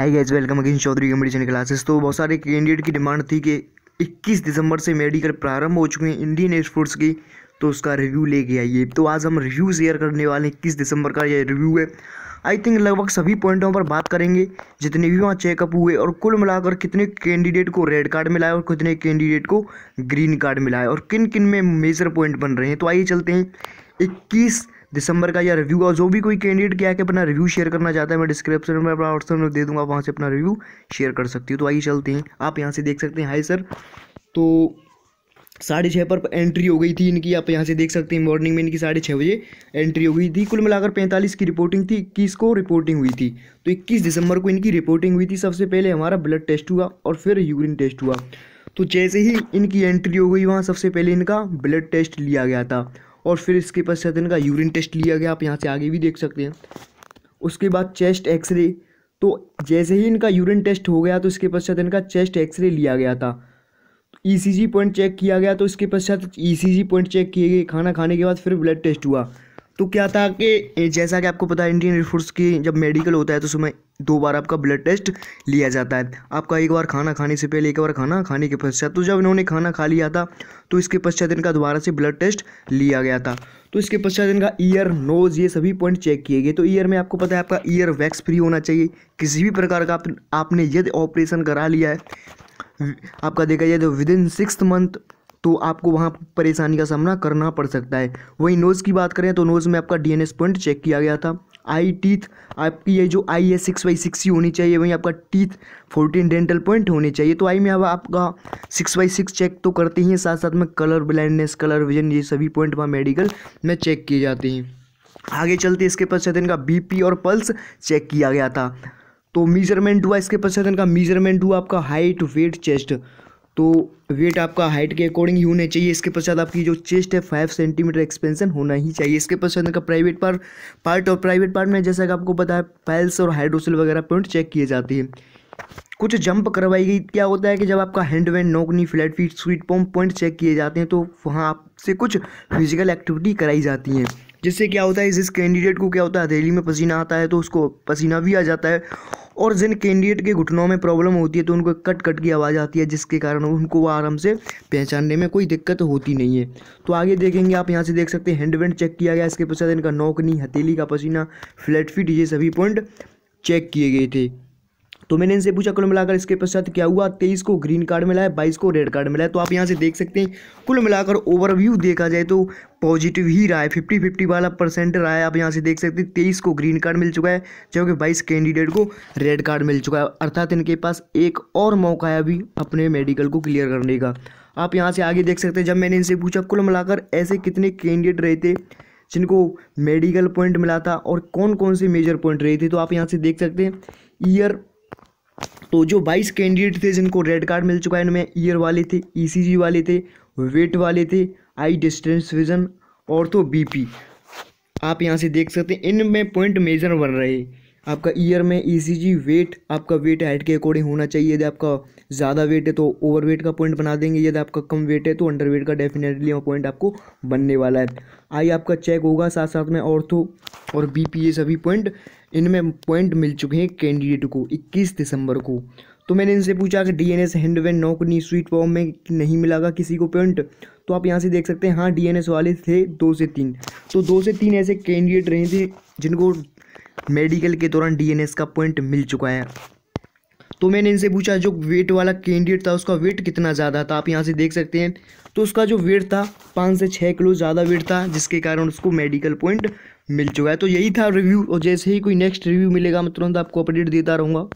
हाय guys welcome again Chaudhary competition classes तो बहुत सारे कैंडिडेट की डिमांड थी कि 21 दिसंबर से मेडिकल प्रारंभ हो चुके हैं इंडियन एयरफोर्स की तो उसका रिव्यू लेके आइए तो आज हम रिव्यू शेयर करने वाले हैं इक्कीस दिसंबर का ये रिव्यू है आई थिंक लगभग सभी पॉइंटों पर बात करेंगे जितने भी वहाँ चेकअप हुए और कुल मिलाकर कितने कैंडिडेट को रेड कार्ड मिला है और कितने कैंडिडेट को ग्रीन कार्ड मिला है और किन किन में मेजर पॉइंट बन रहे हैं तो आइए चलते हैं इक्कीस दिसंबर का या रिव्यू और जो भी कोई कैंडिडेट क्या है अपना रिव्यू शेयर करना चाहता है मैं डिस्क्रिप्शन में अपना व्हाट्सअप नंबर दे दूँगा वहाँ से अपना रिव्यू शेयर कर सकती हूँ तो आइए चलते हैं आप यहाँ से देख सकते हैं हाई सर तो साढ़े छः पर एंट्री हो गई थी इनकी आप यहाँ से देख सकते हैं मॉर्निंग में इनकी साढ़े छः बजे एंट्री हो गई थी कुल मिलाकर पैंतालीस की रिपोर्टिंग थी इक्कीस को रिपोर्टिंग हुई थी तो इक्कीस दिसंबर को इनकी रिपोर्टिंग हुई थी सबसे पहले हमारा ब्लड टेस्ट हुआ और फिर यूरिन टेस्ट हुआ तो जैसे ही इनकी एंट्री हो गई वहाँ सबसे पहले इनका ब्लड टेस्ट लिया गया था और फिर इसके पश्चात इनका यूरिन टेस्ट लिया गया आप यहाँ से आगे भी देख सकते हैं उसके बाद चेस्ट एक्सरे तो जैसे ही इनका यूरिन टेस्ट हो गया तो इसके पश्चात इनका चेस्ट एक्सरे लिया गया था ईसीजी पॉइंट चेक किया गया तो इसके पश्चात ईसीजी पॉइंट चेक किए गए खाना खाने के बाद फिर ब्लड टेस्ट हुआ तो क्या था कि जैसा कि आपको पता है इंडियन एयरफोर्स की जब मेडिकल होता है तो उसमें दो बार आपका ब्लड टेस्ट लिया जाता है आपका एक बार खाना खाने से पहले एक बार खाना खाने के पश्चात तो जब इन्होंने खाना खा लिया था तो इसके पश्चात इनका दोबारा से ब्लड टेस्ट लिया गया था तो इसके पश्चात इनका ईयर नोज ये सभी पॉइंट चेक किए गए तो ईयर में आपको पता है आपका ईयर वैक्स फ्री होना चाहिए किसी भी प्रकार का आप, आपने यदि ऑपरेशन करा लिया है आपका देखा जाए तो विद इन सिक्स मंथ तो आपको वहाँ परेशानी का सामना करना पड़ सकता है वहीं नोज़ की बात करें तो नोज़ में आपका डी पॉइंट चेक किया गया था आई टीथ आपकी ये जो आई है सिक्स बाई सिक्स ही होनी चाहिए वहीं आपका टीथ फोर्टीन डेंटल पॉइंट होने चाहिए तो आई में अब आपका सिक्स बाई सिक्स चेक तो करते ही हैं साथ साथ में कलर ब्लाइंडनेस कलर विजन ये सभी पॉइंट वहाँ मेडिकल में चेक किए जाते हैं आगे चलते इसके पश्चात इनका बी और पल्स चेक किया गया था तो मेजरमेंट हुआ इसके पश्चात इनका मेजरमेंट हुआ आपका हाइट वेट चेस्ट तो वेट आपका हाइट के अकॉर्डिंग ही होने चाहिए इसके पश्चात आपकी जो चेस्ट है फाइव सेंटीमीटर एक्सपेंशन होना ही चाहिए इसके पश्चात उनका प्राइवेट पार पार्ट और प्राइवेट पार्ट में जैसा कि आपको पता है पैल्स और हाइड्रोसिल वगैरह पॉइंट चेक किए जाते हैं कुछ जंप करवाई गई क्या होता है कि जब आपका हैंड वैंड नोकनी फ्लैट फीट स्वीट पम्प पॉइंट चेक किए जाते हैं तो वहाँ आपसे कुछ फिजिकल एक्टिविटी कराई जाती हैं जिससे क्या होता है जिस कैंडिडेट को क्या होता है रैली में पसीना आता है तो उसको पसीना भी आ जाता है और जिन कैंडिडेट के घुटनों में प्रॉब्लम होती है तो उनको कट कट की आवाज़ आती है जिसके कारण उनको आराम से पहचानने में कोई दिक्कत होती नहीं है तो आगे देखेंगे आप यहाँ से देख सकते हैं हैंडवेंड चेक किया गया इसके पश्चात इनका नौकनी हथेली का पसीना फ्लैट फीट ये सभी पॉइंट चेक किए गए थे तो मैंने इनसे पूछा कुल मिलाकर इसके पश्चात क्या हुआ तेईस को ग्रीन कार्ड मिला है बाईस को रेड कार्ड मिला है तो आप यहाँ से देख सकते हैं कुल मिलाकर ओवरव्यू देखा जाए तो पॉजिटिव ही रहा है फिफ्टी फिफ्टी वाला परसेंट रहा है आप यहाँ से देख सकते हैं तेईस को ग्रीन कार्ड मिल चुका है जबकि बाईस कैंडिडेट को रेड कार्ड मिल चुका है अर्थात इनके पास एक और मौका है अभी अपने मेडिकल को क्लियर करने का आप यहाँ से आगे देख सकते हैं जब मैंने इनसे पूछा कुल मिलाकर ऐसे कितने कैंडिडेट रहे थे जिनको मेडिकल पॉइंट मिला था और कौन कौन से मेजर पॉइंट रहे थे तो आप यहाँ से देख सकते हैं ईयर तो जो बाईस कैंडिडेट थे जिनको रेड कार्ड मिल चुका है इनमें ईयर वाले थे ईसीजी e वाले थे वेट वाले थे आई डिस्टेंस विजन और तो बीपी आप यहाँ से देख सकते हैं इनमें पॉइंट मेजर बन रहे आपका ईयर में ईसीजी e वेट आपका वेट हाइट के अकॉर्डिंग होना चाहिए यदि आपका ज़्यादा वेट है तो ओवर वेट का पॉइंट बना देंगे यदि आपका कम वेट है तो अंडर वेट का डेफिनेटली वो पॉइंट आपको बनने वाला है आई आपका चेक होगा साथ साथ में ऑर्थो और बी पी ये सभी पॉइंट इनमें पॉइंट मिल चुके हैं कैंडिडेट को इक्कीस दिसंबर को तो मैंने इनसे पूछा कि डी एन एस हैंड वैंड नौकनी स्वीट फॉर्म में नहीं मिलागा किसी को पॉइंट तो आप यहाँ से देख सकते हैं हाँ डी एन एस वाले थे दो से तीन तो दो से तीन ऐसे कैंडिडेट रहे थे जिनको मेडिकल के दौरान डीएनएस का पॉइंट मिल चुका है तो मैंने इनसे पूछा जो वेट वाला कैंडिडेट था उसका वेट कितना ज़्यादा था आप यहाँ से देख सकते हैं तो उसका जो वेट था पाँच से छः किलो ज़्यादा वेट था जिसके कारण उसको मेडिकल पॉइंट मिल चुका है तो यही था रिव्यू और जैसे ही कोई नेक्स्ट रिव्यू मिलेगा मैं तुरंत आपको अपडेट देता रहूँगा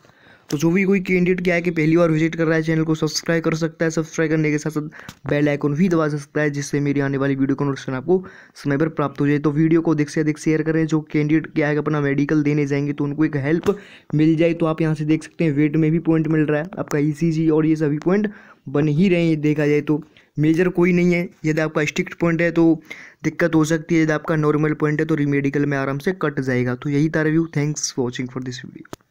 तो जो भी कोई कैंडिडेट क्या है कि पहली बार विजिट कर रहा है चैनल को सब्सक्राइब कर सकता है सब्सक्राइब करने के साथ साथ बेल आइकन भी दबा सकता है जिससे मेरी आने वाली वीडियो का नोटिफिकेशन आपको समय पर प्राप्त हो जाए तो वीडियो को अधिक से अधिक शेयर करें जो कैंडिडेट क्या है अपना मेडिकल देने जाएंगे तो उनको एक हेल्प मिल जाए तो आप यहाँ से देख सकते हैं वेट में भी पॉइंट मिल रहा है आपका ई e और ये सभी पॉइंट बन ही रहे हैं देखा जाए तो मेजर कोई नहीं है यदि आपका स्ट्रिक्ट पॉइंट है तो दिक्कत हो सकती है यदि आपका नॉर्मल पॉइंट है तो रिमेडिकल में आराम से कट जाएगा तो यही था review thanks for watching for this video